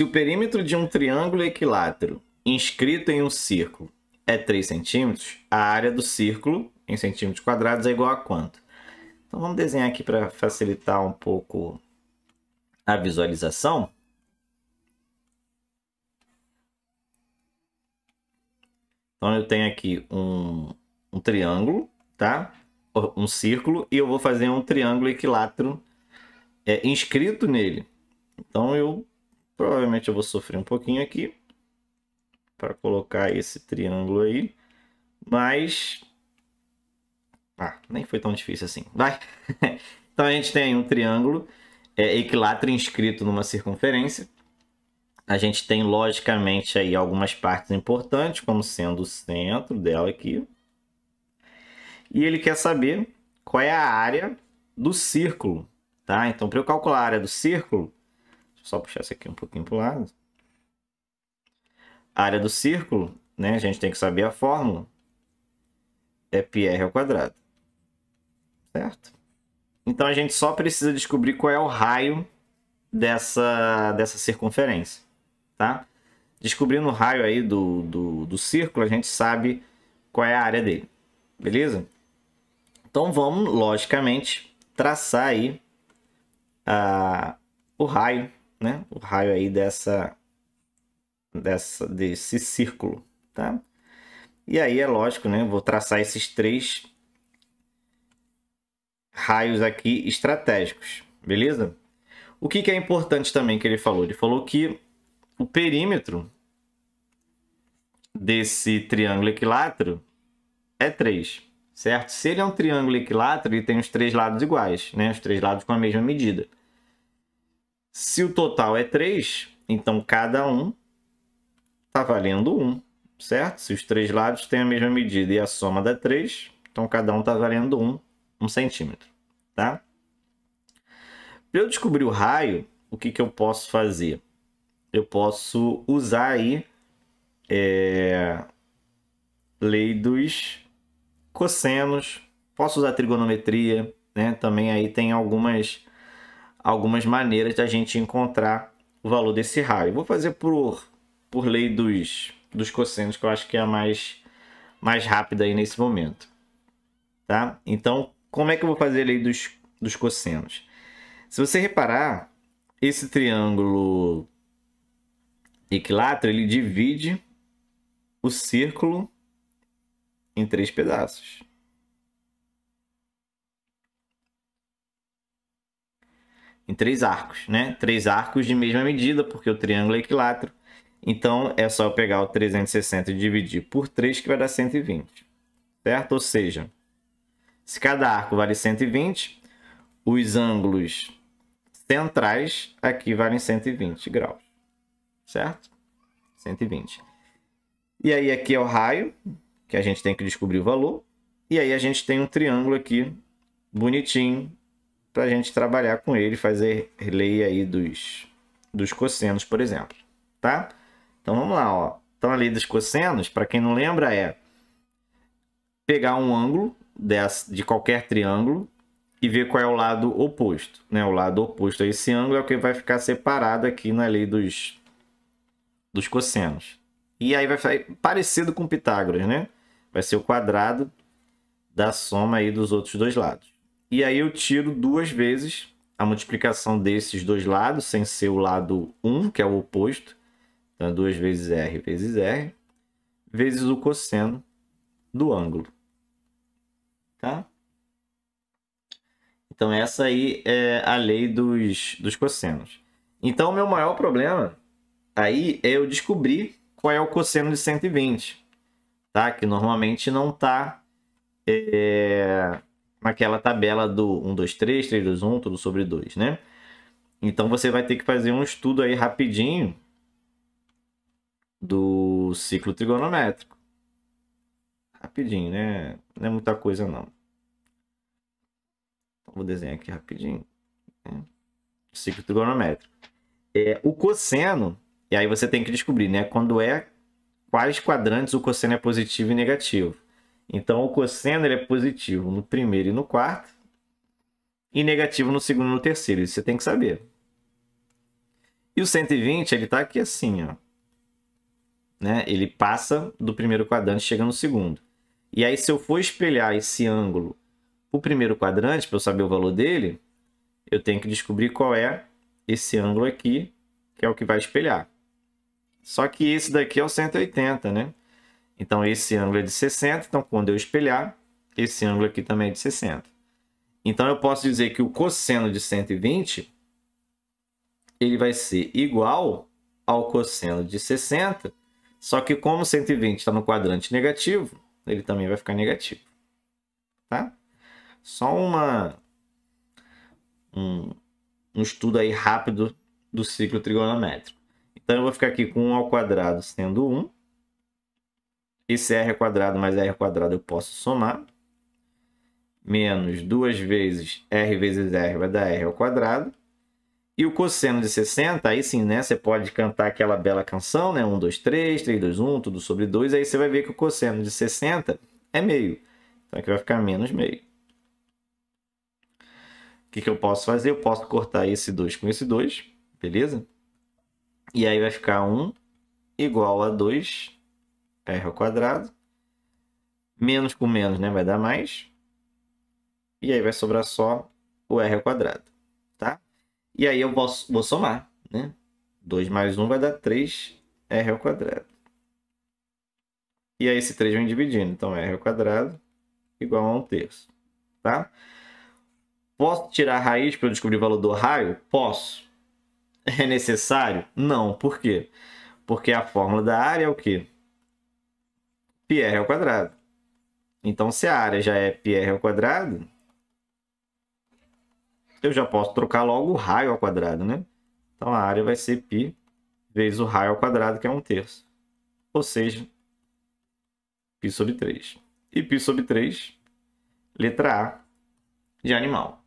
Se o perímetro de um triângulo é equilátero inscrito em um círculo é 3 centímetros, a área do círculo em centímetros quadrados é igual a quanto? Então vamos desenhar aqui para facilitar um pouco a visualização. Então eu tenho aqui um, um triângulo, tá? Um círculo e eu vou fazer um triângulo equilátero é, inscrito nele. Então eu Provavelmente eu vou sofrer um pouquinho aqui para colocar esse triângulo aí, mas... Ah, nem foi tão difícil assim, vai! então a gente tem um triângulo é, equilátero inscrito numa circunferência. A gente tem, logicamente, aí algumas partes importantes, como sendo o centro dela aqui. E ele quer saber qual é a área do círculo, tá? Então, para eu calcular a área do círculo, só puxar isso aqui um pouquinho para o lado. A área do círculo, né? A gente tem que saber a fórmula. É πr ao quadrado. Certo? Então a gente só precisa descobrir qual é o raio dessa, dessa circunferência, tá? Descobrindo o raio aí do, do, do círculo, a gente sabe qual é a área dele, beleza? Então vamos, logicamente, traçar aí uh, o raio né? O raio aí dessa, dessa desse círculo, tá? E aí é lógico, né? Vou traçar esses três raios aqui estratégicos, beleza? O que, que é importante também que ele falou? Ele falou que o perímetro desse triângulo equilátero é 3, certo? Se ele é um triângulo equilátero, ele tem os três lados iguais, né? Os três lados com a mesma medida. Se o total é 3, então cada um está valendo 1, certo? Se os três lados têm a mesma medida e a soma dá 3, então cada um está valendo 1, 1 centímetro, tá? Para eu descobrir o raio, o que, que eu posso fazer? Eu posso usar aí é, lei dos cossenos, posso usar trigonometria, né? Também aí tem algumas algumas maneiras da gente encontrar o valor desse raio. Vou fazer por, por lei dos, dos cossenos, que eu acho que é a mais, mais rápida aí nesse momento. Tá? Então, como é que eu vou fazer a lei dos, dos cossenos? Se você reparar, esse triângulo equilátero, ele divide o círculo em três pedaços. em três arcos, né? Três arcos de mesma medida, porque o triângulo é equilátero. Então, é só pegar o 360 e dividir por 3, que vai dar 120, certo? Ou seja, se cada arco vale 120, os ângulos centrais aqui valem 120 graus, certo? 120. E aí aqui é o raio, que a gente tem que descobrir o valor. E aí a gente tem um triângulo aqui, bonitinho, para a gente trabalhar com ele, fazer lei aí dos, dos cossenos, por exemplo, tá? Então vamos lá, ó. Então a lei dos cossenos, para quem não lembra, é pegar um ângulo dessa, de qualquer triângulo e ver qual é o lado oposto, né? O lado oposto a esse ângulo é o que vai ficar separado aqui na lei dos, dos cossenos. E aí vai ficar parecido com Pitágoras, né? Vai ser o quadrado da soma aí dos outros dois lados. E aí eu tiro duas vezes a multiplicação desses dois lados, sem ser o lado 1, que é o oposto. Então, é 2 vezes R vezes R, vezes o cosseno do ângulo. Tá? Então, essa aí é a lei dos, dos cossenos. Então, o meu maior problema aí é eu descobrir qual é o cosseno de 120, tá? Que normalmente não está é, naquela tabela do 1, 2, 3, 3, 2, 1, tudo sobre 2, né? Então você vai ter que fazer um estudo aí rapidinho do ciclo trigonométrico. Rapidinho, né? Não é muita coisa não. Então, vou desenhar aqui rapidinho. Né? Ciclo trigonométrico. É, o cosseno, e aí você tem que descobrir, né? Quando é, quais quadrantes o cosseno é positivo e negativo. Então, o cosseno ele é positivo no primeiro e no quarto, e negativo no segundo e no terceiro. Isso você tem que saber. E o 120, ele está aqui assim, ó. Né? Ele passa do primeiro quadrante, chega no segundo. E aí, se eu for espelhar esse ângulo o primeiro quadrante, para eu saber o valor dele, eu tenho que descobrir qual é esse ângulo aqui, que é o que vai espelhar. Só que esse daqui é o 180, né? Então esse ângulo é de 60, então quando eu espelhar, esse ângulo aqui também é de 60. Então eu posso dizer que o cosseno de 120 ele vai ser igual ao cosseno de 60, só que como 120 está no quadrante negativo, ele também vai ficar negativo. Tá? Só uma um, um estudo aí rápido do ciclo trigonométrico. Então eu vou ficar aqui com 1 ao quadrado sendo 1 esse r quadrado mais r quadrado eu posso somar. Menos 2 vezes r vezes r vai dar r ao quadrado. E o cosseno de 60, aí sim, né? Você pode cantar aquela bela canção, né? 1, 2, 3, 3, 2, 1, tudo sobre 2. Aí você vai ver que o cosseno de 60 é meio. Então aqui vai ficar menos meio. O que, que eu posso fazer? Eu posso cortar esse 2 com esse 2, beleza? E aí vai ficar 1 igual a 2 R ao quadrado. Menos com menos, né? Vai dar mais. E aí vai sobrar só o R ao quadrado, tá? E aí eu posso, vou somar, né? 2 mais 1 vai dar 3 R ao quadrado. E aí esse 3 vem dividindo, então R ao quadrado igual a 1 terço, tá? Posso tirar a raiz para eu descobrir o valor do raio? Posso. É necessário? Não. Por quê? Porque a fórmula da área é o quê? πr ao quadrado. Então, se a área já é πr ao quadrado, eu já posso trocar logo o raio ao quadrado, né? Então, a área vai ser π vezes o raio ao quadrado, que é um terço. Ou seja, π sobre 3. E π sobre 3, letra A, de animal.